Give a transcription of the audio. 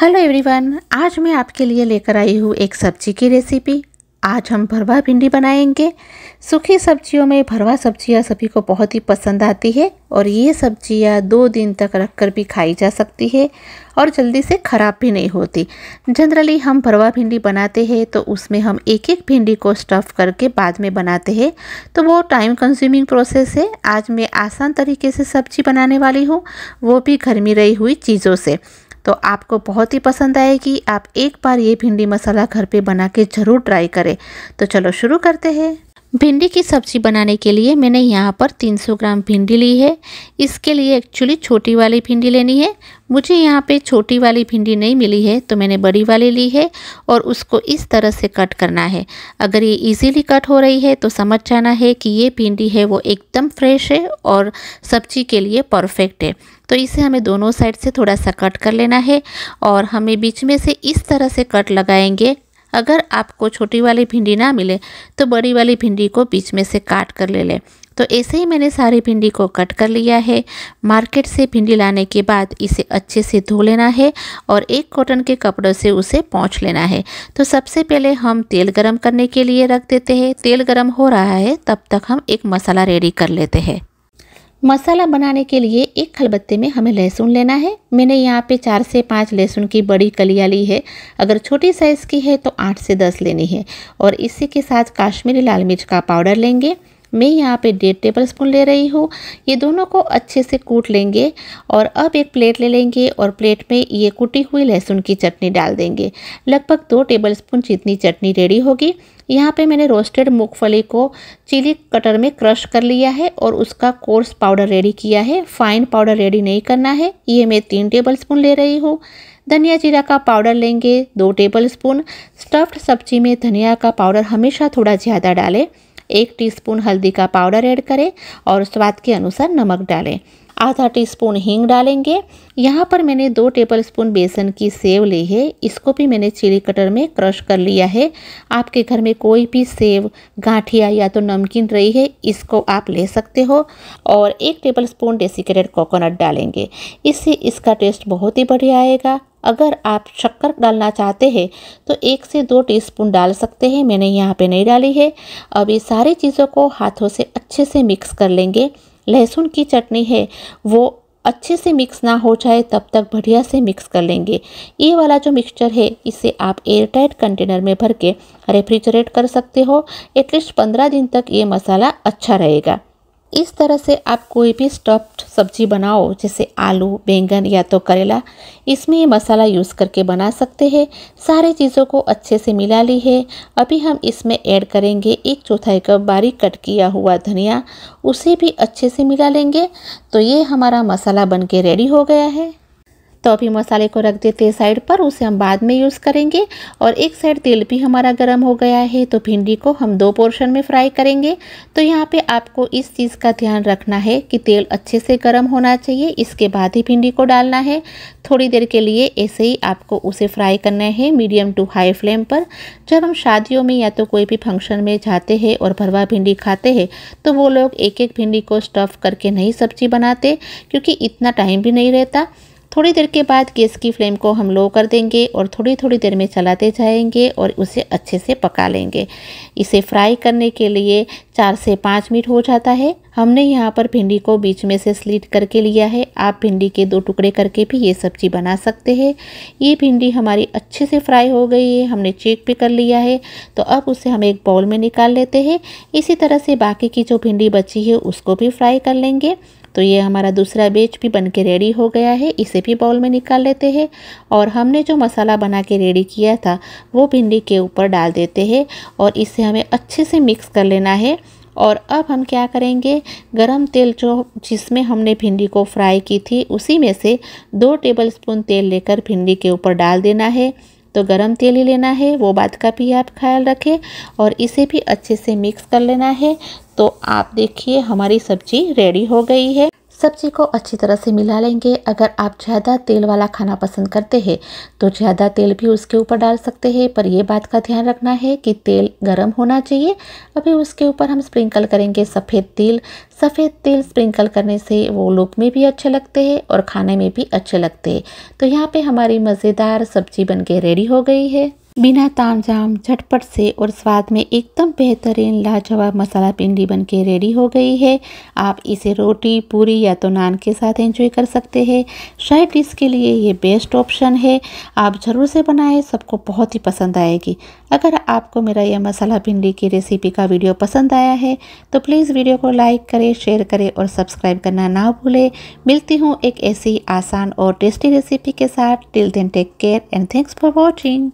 hello everyone आज मैं आपके लिए लेकर आई हूँ एक सब्जी की रेसिपी आज हम भरवा भिंडी बनाएंगे सूखी सब्जियों में भरवा सब्जियाँ सभी को बहुत ही पसंद आती है और ये सब्जियाँ दो दिन तक रख कर भी खाई जा सकती है और जल्दी से ख़राब भी नहीं होती जनरली हम भरवा भिंडी बनाते हैं तो उसमें हम एक एक भिंडी को स्टफ़ करके बाद में बनाते हैं तो वो टाइम कंज्यूमिंग प्रोसेस है आज मैं आसान तरीके से सब्जी बनाने वाली हूँ वो भी घर में रही हुई चीज़ों से तो आपको बहुत ही पसंद आएगी आप एक बार ये भिंडी मसाला घर पे बना के ज़रूर ट्राई करें तो चलो शुरू करते हैं भिंडी की सब्ज़ी बनाने के लिए मैंने यहाँ पर 300 ग्राम भिंडी ली है इसके लिए एक्चुअली छोटी वाली भिंडी लेनी है मुझे यहाँ पे छोटी वाली भिंडी नहीं मिली है तो मैंने बड़ी वाली ली है और उसको इस तरह से कट करना है अगर ये इजीली कट हो रही है तो समझ जाना है कि ये भिंडी है वो एकदम फ्रेश है और सब्जी के लिए परफेक्ट है तो इसे हमें दोनों साइड से थोड़ा सा कट कर लेना है और हमें बीच में से इस तरह से कट लगाएंगे अगर आपको छोटी वाली भिंडी ना मिले तो बड़ी वाली भिंडी को बीच में से काट कर ले लें तो ऐसे ही मैंने सारी भिंडी को कट कर लिया है मार्केट से भिंडी लाने के बाद इसे अच्छे से धो लेना है और एक कॉटन के कपड़ों से उसे पहुँच लेना है तो सबसे पहले हम तेल गरम करने के लिए रख देते हैं तेल गरम हो रहा है तब तक हम एक मसाला रेडी कर लेते हैं मसाला बनाने के लिए एक खलबत्ते में हमें लहसुन लेना है मैंने यहाँ पे चार से पाँच लहसुन की बड़ी कलियाँ ली है अगर छोटी साइज़ की है तो आठ से दस लेनी है और इसी के साथ काश्मीरी लाल मिर्च का पाउडर लेंगे मैं यहाँ पे डेढ़ टेबल स्पून ले रही हूँ ये दोनों को अच्छे से कूट लेंगे और अब एक प्लेट ले लेंगे और प्लेट में ये कूटी हुई लहसुन की चटनी डाल देंगे लगभग दो टेबल स्पून जितनी चटनी रेडी होगी यहाँ पे मैंने रोस्टेड मूंगफली को चिली कटर में क्रश कर लिया है और उसका कोर्स पाउडर रेडी किया है फाइन पाउडर रेडी नहीं करना है ये मैं तीन टेबल स्पून ले रही हूँ धनिया जीरा का पाउडर लेंगे दो टेबल स्पून स्टफ्ड सब्जी में धनिया का पाउडर हमेशा थोड़ा ज़्यादा डालें एक टीस्पून हल्दी का पाउडर ऐड करें और स्वाद के अनुसार नमक डालें आधा टीस्पून हींग डालेंगे यहाँ पर मैंने दो टेबलस्पून बेसन की सेव ली है इसको भी मैंने चिली कटर में क्रश कर लिया है आपके घर में कोई भी सेव गांठिया या तो नमकीन रही है इसको आप ले सकते हो और एक टेबलस्पून डेसिकेटेड कोकोनट डालेंगे इससे इसका टेस्ट बहुत ही बढ़िया आएगा अगर आप शक्कर डालना चाहते हैं तो एक से दो टीस्पून डाल सकते हैं मैंने यहाँ पे नहीं डाली है अब ये सारी चीज़ों को हाथों से अच्छे से मिक्स कर लेंगे लहसुन की चटनी है वो अच्छे से मिक्स ना हो जाए तब तक बढ़िया से मिक्स कर लेंगे ये वाला जो मिक्सचर है इसे आप एयरटाइट कंटेनर में भर के रेफ्रिजरेट कर सकते हो एटलीस्ट पंद्रह दिन तक ये मसाला अच्छा रहेगा इस तरह से आप कोई भी स्टफ्ड सब्जी बनाओ जैसे आलू बैंगन या तो करेला इसमें ये मसाला यूज़ करके बना सकते हैं सारे चीज़ों को अच्छे से मिला ली है अभी हम इसमें ऐड करेंगे एक चौथाई कप बारीक कट किया हुआ धनिया उसे भी अच्छे से मिला लेंगे तो ये हमारा मसाला बन के रेडी हो गया है तो अभी मसाले को रख देते हैं साइड पर उसे हम बाद में यूज़ करेंगे और एक साइड तेल भी हमारा गर्म हो गया है तो भिंडी को हम दो पोर्शन में फ्राई करेंगे तो यहाँ पे आपको इस चीज़ का ध्यान रखना है कि तेल अच्छे से गर्म होना चाहिए इसके बाद ही भिंडी को डालना है थोड़ी देर के लिए ऐसे ही आपको उसे फ्राई करना है मीडियम टू हाई फ्लेम पर जब हम शादियों में या तो कोई भी फंक्शन में जाते हैं और भरवा भिंडी खाते हैं तो वो लोग एक एक भिंडी को स्टफ़ करके नहीं सब्जी बनाते क्योंकि इतना टाइम भी नहीं रहता थोड़ी देर के बाद गैस की फ्लेम को हम लो कर देंगे और थोड़ी थोड़ी देर में चलाते जाएंगे और उसे अच्छे से पका लेंगे इसे फ्राई करने के लिए चार से पाँच मिनट हो जाता है हमने यहाँ पर भिंडी को बीच में से स्लीट करके लिया है आप भिंडी के दो टुकड़े करके भी ये सब्जी बना सकते हैं ये भिंडी हमारी अच्छे से फ्राई हो गई है हमने चेक भी कर लिया है तो अब उसे हम एक बाउल में निकाल लेते हैं इसी तरह से बाकी की जो भिंडी बची है उसको भी फ्राई कर लेंगे तो ये हमारा दूसरा बेच भी बन के रेडी हो गया है इसे भी बाउल में निकाल लेते हैं और हमने जो मसाला बना के रेडी किया था वो भिंडी के ऊपर डाल देते हैं और इसे हमें अच्छे से मिक्स कर लेना है और अब हम क्या करेंगे गरम तेल जो जिसमें हमने भिंडी को फ्राई की थी उसी में से दो टेबल स्पून तेल लेकर भिंडी के ऊपर डाल देना है तो गरम तेल ही लेना है वो बात का भी आप ख्याल रखें और इसे भी अच्छे से मिक्स कर लेना है तो आप देखिए हमारी सब्जी रेडी हो गई है सब्जी को अच्छी तरह से मिला लेंगे अगर आप ज़्यादा तेल वाला खाना पसंद करते हैं तो ज़्यादा तेल भी उसके ऊपर डाल सकते हैं पर यह बात का ध्यान रखना है कि तेल गर्म होना चाहिए अभी उसके ऊपर हम स्प्रिंकल करेंगे सफ़ेद तिल सफ़ेद तिल स्प्रिंकल करने से वो लुक में भी अच्छे लगते हैं और खाने में भी अच्छे लगते हैं तो यहाँ पर हमारी मज़ेदार सब्जी बन रेडी हो गई है बिना तामझाम झटपट से और स्वाद में एकदम बेहतरीन लाजवाब मसाला पिंडी बन के रेडी हो गई है आप इसे रोटी पूरी या तो नान के साथ एंजॉय कर सकते हैं शायद डिश के लिए ये बेस्ट ऑप्शन है आप ज़रूर से बनाएं सबको बहुत ही पसंद आएगी अगर आपको मेरा यह मसाला भिंडी की रेसिपी का वीडियो पसंद आया है तो प्लीज़ वीडियो को लाइक करें शेयर करें और सब्सक्राइब करना ना भूलें मिलती हूँ एक ऐसी आसान और टेस्टी रेसिपी के साथ till then take care and thanks for watching